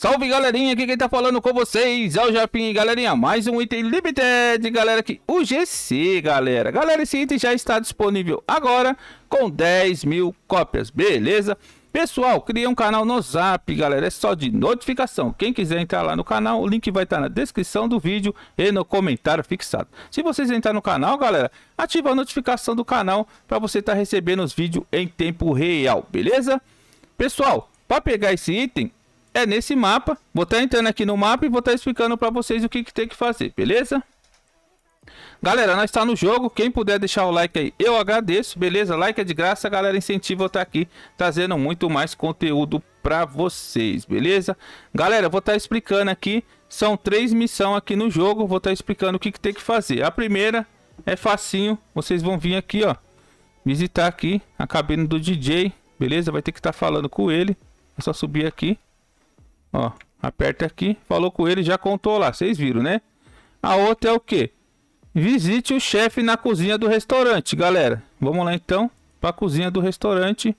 Salve galerinha, aqui quem tá falando com vocês é o Japim, galerinha, mais um item limited, galera, aqui, o GC, galera. Galera, esse item já está disponível agora com 10 mil cópias, beleza? Pessoal, cria um canal no Zap, galera, é só de notificação. Quem quiser entrar lá no canal, o link vai estar tá na descrição do vídeo e no comentário fixado. Se vocês entrar no canal, galera, ativa a notificação do canal para você estar tá recebendo os vídeos em tempo real, beleza? Pessoal, para pegar esse item, é nesse mapa. Vou estar tá entrando aqui no mapa e vou estar tá explicando para vocês o que, que, tem que fazer, beleza? Galera, nós está no jogo. Quem puder deixar o like aí, eu agradeço, beleza? Like é de graça, galera. Incentivo eu estar tá aqui trazendo muito mais conteúdo para vocês, beleza? Galera, vou estar tá explicando aqui. São três missões aqui no jogo. Vou estar tá explicando o que, que tem que fazer. A primeira é facinho. Vocês vão vir aqui, ó. Visitar aqui a cabine do DJ, beleza? Vai ter que estar tá falando com ele. É só subir aqui. Ó, aperta aqui, falou com ele, já contou lá, vocês viram, né? A outra é o que? Visite o chefe na cozinha do restaurante, galera. Vamos lá então para a cozinha do restaurante.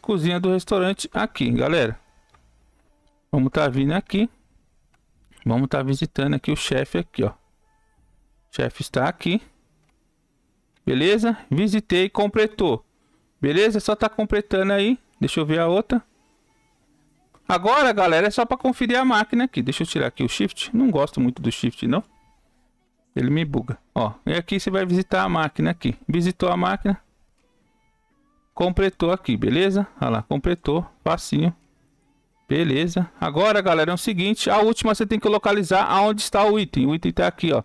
Cozinha do restaurante aqui, galera. Vamos estar tá vindo aqui. Vamos estar tá visitando aqui o chefe aqui, ó. chefe está aqui. Beleza? Visitei, completou. Beleza? Só tá completando aí. Deixa eu ver a outra. Agora, galera, é só para conferir a máquina aqui. Deixa eu tirar aqui o shift. Não gosto muito do shift, não. Ele me buga. Ó, e aqui você vai visitar a máquina aqui. Visitou a máquina. Completou aqui, beleza? Olha lá, completou. Facinho. Beleza. Agora, galera, é o seguinte. A última você tem que localizar aonde está o item. O item está aqui, ó.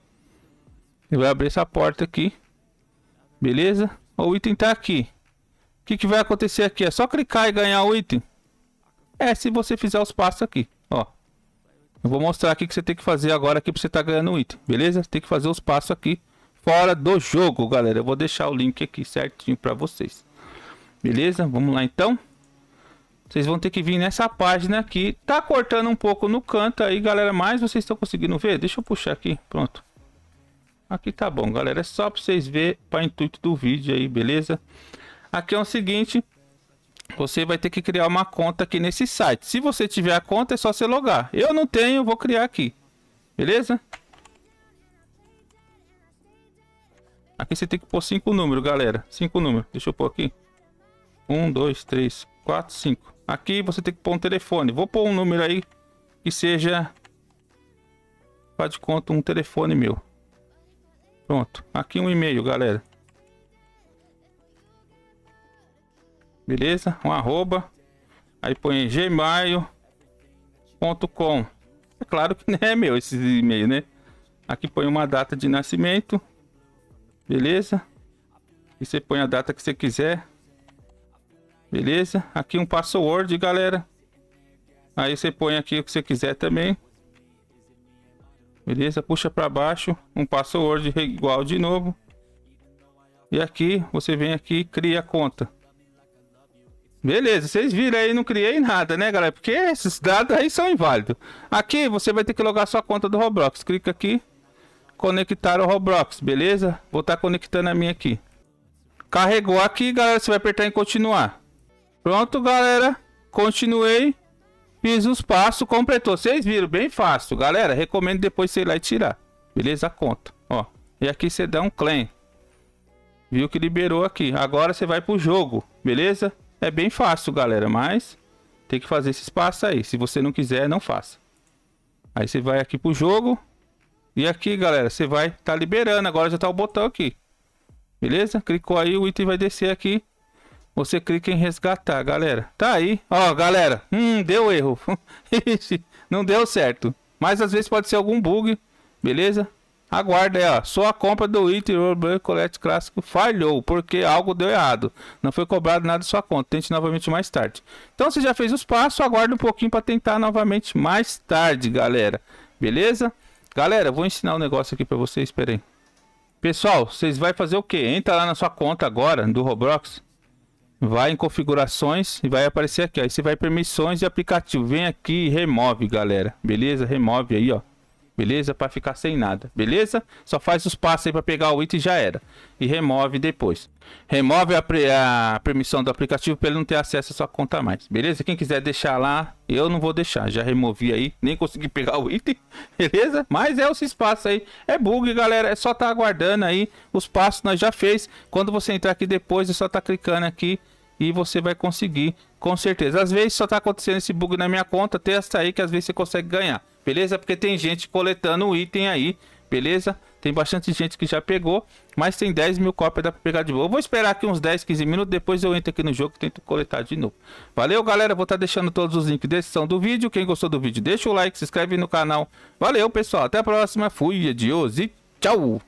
Ele vai abrir essa porta aqui. Beleza? O item está aqui. O que, que vai acontecer aqui? É só clicar e ganhar o item. É, se você fizer os passos aqui, ó. Eu vou mostrar aqui que você tem que fazer agora aqui para você estar tá ganhando um item, beleza? Tem que fazer os passos aqui fora do jogo, galera. Eu vou deixar o link aqui certinho para vocês. Beleza? Vamos lá então. Vocês vão ter que vir nessa página aqui. Tá cortando um pouco no canto aí, galera, mas vocês estão conseguindo ver? Deixa eu puxar aqui, pronto. Aqui tá bom, galera. É só para vocês verem para intuito do vídeo aí, beleza? Aqui é o seguinte, você vai ter que criar uma conta aqui nesse site. Se você tiver a conta, é só você logar. Eu não tenho, vou criar aqui. Beleza? Aqui você tem que pôr cinco números, galera. Cinco números. Deixa eu pôr aqui. Um, dois, três, quatro, cinco. Aqui você tem que pôr um telefone. Vou pôr um número aí que seja... Faz de conta um telefone meu. Pronto. Aqui um e-mail, galera. Beleza? Um arroba. Aí põe gmail.com. É claro que não é meu esse e-mail, né? Aqui põe uma data de nascimento. Beleza? E você põe a data que você quiser. Beleza? Aqui um password, galera. Aí você põe aqui o que você quiser também. Beleza? Puxa para baixo. Um password igual de novo. E aqui, você vem aqui e cria a conta. Beleza, vocês viram aí, não criei nada, né, galera? Porque esses dados aí são inválidos. Aqui você vai ter que logar sua conta do Roblox. Clica aqui, conectar o Roblox, beleza? Vou estar tá conectando a minha aqui. Carregou aqui, galera, você vai apertar em continuar. Pronto, galera, continuei. Fiz os passos, completou. Vocês viram, bem fácil, galera. Recomendo depois você ir lá e tirar, beleza? A conta, ó. E aqui você dá um claim. Viu que liberou aqui. Agora você vai pro jogo, beleza? É bem fácil, galera, mas tem que fazer esse espaço aí. Se você não quiser, não faça. Aí você vai aqui pro jogo. E aqui, galera, você vai tá liberando. Agora já tá o botão aqui. Beleza? Clicou aí, o item vai descer aqui. Você clica em resgatar, galera. Tá aí. Ó, galera. Hum, deu erro. não deu certo. Mas às vezes pode ser algum bug. Beleza? Aguarda aí, ó. Sua compra do item Roller Colete Clássico falhou, porque algo deu errado. Não foi cobrado nada de sua conta. Tente novamente mais tarde. Então você já fez os passos, aguarda um pouquinho para tentar novamente mais tarde, galera. Beleza? Galera, vou ensinar um negócio aqui para vocês, peraí. Pessoal, vocês vai fazer o que? Entra lá na sua conta agora do Roblox. Vai em configurações e vai aparecer aqui, ó. Aí você vai permissões de aplicativo. Vem aqui e remove, galera. Beleza? Remove aí, ó beleza? Para ficar sem nada, beleza? Só faz os passos aí para pegar o item e já era. E remove depois. Remove a, pre a permissão do aplicativo para ele não ter acesso à sua conta mais, beleza? Quem quiser deixar lá, eu não vou deixar. Já removi aí, nem consegui pegar o item, beleza? Mas é o espaço aí. É bug, galera. É só tá aguardando aí. Os passos nós já fez. Quando você entrar aqui depois, é só tá clicando aqui e você vai conseguir com certeza. Às vezes só tá acontecendo esse bug na minha conta, testa aí que às vezes você consegue ganhar, beleza? Porque tem gente coletando o item aí, beleza? Tem bastante gente que já pegou, mas tem 10 mil cópias dá pra pegar de boa. Eu vou esperar aqui uns 10, 15 minutos, depois eu entro aqui no jogo e tento coletar de novo. Valeu, galera. Vou estar tá deixando todos os links na descrição do vídeo. Quem gostou do vídeo, deixa o like, se inscreve no canal. Valeu, pessoal. Até a próxima. Fui, adiós e tchau!